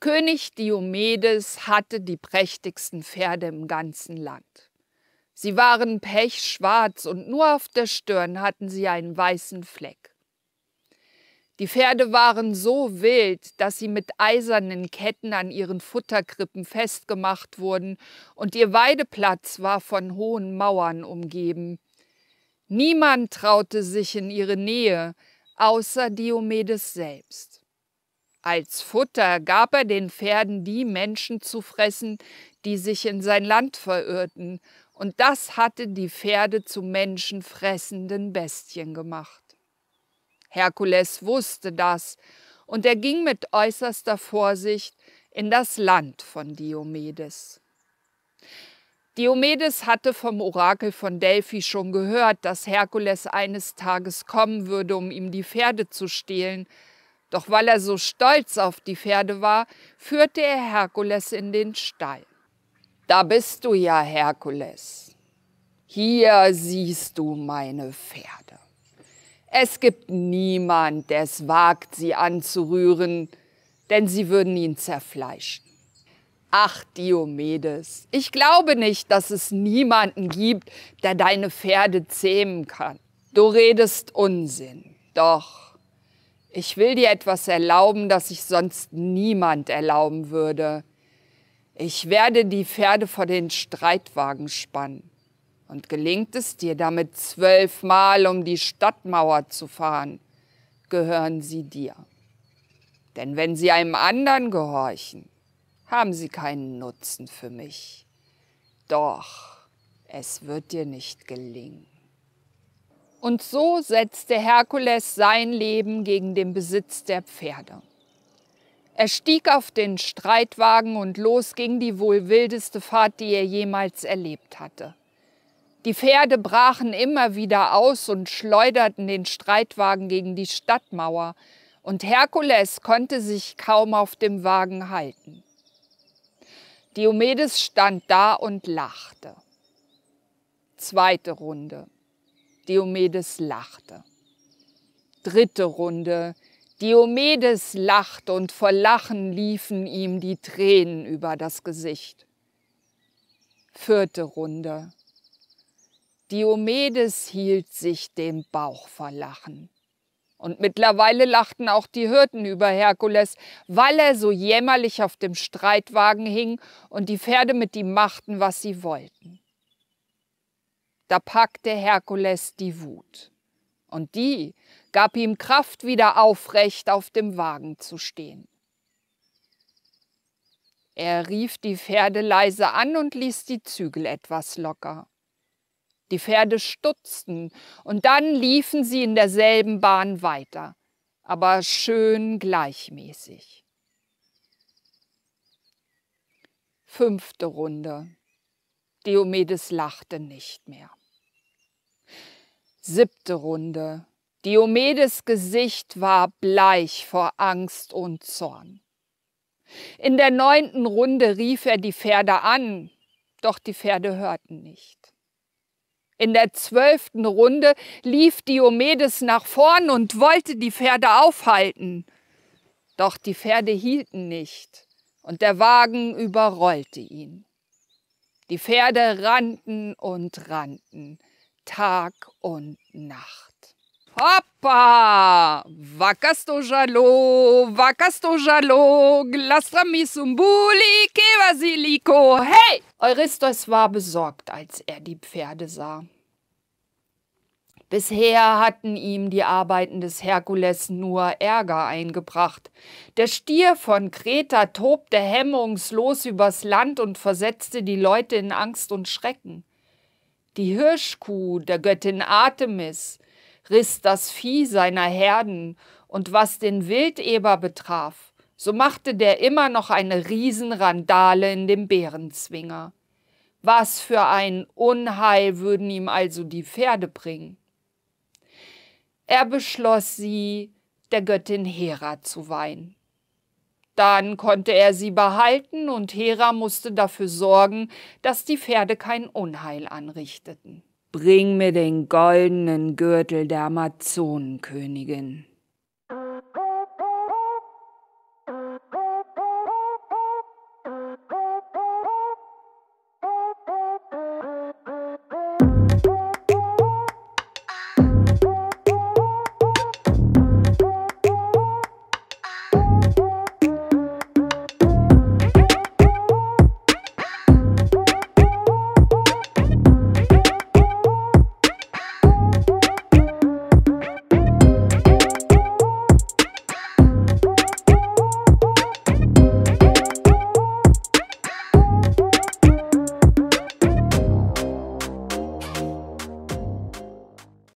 König Diomedes hatte die prächtigsten Pferde im ganzen Land. Sie waren pechschwarz und nur auf der Stirn hatten sie einen weißen Fleck. Die Pferde waren so wild, dass sie mit eisernen Ketten an ihren Futterkrippen festgemacht wurden, und ihr Weideplatz war von hohen Mauern umgeben. Niemand traute sich in ihre Nähe, außer Diomedes selbst. Als Futter gab er den Pferden die Menschen zu fressen, die sich in sein Land verirrten, und das hatte die Pferde zu menschenfressenden Bestien gemacht. Herkules wusste das, und er ging mit äußerster Vorsicht in das Land von Diomedes. Diomedes hatte vom Orakel von Delphi schon gehört, dass Herkules eines Tages kommen würde, um ihm die Pferde zu stehlen, doch weil er so stolz auf die Pferde war, führte er Herkules in den Stall. Da bist du ja, Herkules. Hier siehst du meine Pferde. Es gibt niemand, der es wagt, sie anzurühren, denn sie würden ihn zerfleischen. Ach, Diomedes, ich glaube nicht, dass es niemanden gibt, der deine Pferde zähmen kann. Du redest Unsinn. Doch, ich will dir etwas erlauben, das ich sonst niemand erlauben würde. Ich werde die Pferde vor den Streitwagen spannen und gelingt es dir damit zwölfmal um die Stadtmauer zu fahren, gehören sie dir. Denn wenn sie einem anderen gehorchen, haben sie keinen Nutzen für mich. Doch es wird dir nicht gelingen. Und so setzte Herkules sein Leben gegen den Besitz der Pferde. Er stieg auf den Streitwagen und losging die wohl wildeste Fahrt, die er jemals erlebt hatte. Die Pferde brachen immer wieder aus und schleuderten den Streitwagen gegen die Stadtmauer, und Herkules konnte sich kaum auf dem Wagen halten. Diomedes stand da und lachte. Zweite Runde. Diomedes lachte. Dritte Runde. Diomedes lachte und vor Lachen liefen ihm die Tränen über das Gesicht. Vierte Runde. Diomedes hielt sich dem Bauch vor Lachen. Und mittlerweile lachten auch die Hirten über Herkules, weil er so jämmerlich auf dem Streitwagen hing und die Pferde mit ihm machten, was sie wollten. Da packte Herkules die Wut. Und die gab ihm Kraft, wieder aufrecht auf dem Wagen zu stehen. Er rief die Pferde leise an und ließ die Zügel etwas locker. Die Pferde stutzten und dann liefen sie in derselben Bahn weiter, aber schön gleichmäßig. Fünfte Runde. Diomedes lachte nicht mehr. Siebte Runde. Diomedes Gesicht war bleich vor Angst und Zorn. In der neunten Runde rief er die Pferde an, doch die Pferde hörten nicht. In der zwölften Runde lief Diomedes nach vorn und wollte die Pferde aufhalten. Doch die Pferde hielten nicht und der Wagen überrollte ihn. Die Pferde rannten und rannten, Tag und Nacht. Hoppa! Vakasto jalo, vakasto jalo, glastramisumbuli, kevasiliko, hey! Eurystheus war besorgt, als er die Pferde sah. Bisher hatten ihm die Arbeiten des Herkules nur Ärger eingebracht. Der Stier von Kreta tobte hemmungslos übers Land und versetzte die Leute in Angst und Schrecken. Die Hirschkuh der Göttin Artemis riss das Vieh seiner Herden, und was den Wildeber betraf, so machte der immer noch eine Riesenrandale in dem Bärenzwinger. Was für ein Unheil würden ihm also die Pferde bringen? Er beschloss sie der Göttin Hera zu weihen. Dann konnte er sie behalten und Hera musste dafür sorgen, dass die Pferde kein Unheil anrichteten. Bring mir den goldenen Gürtel der Amazonenkönigin,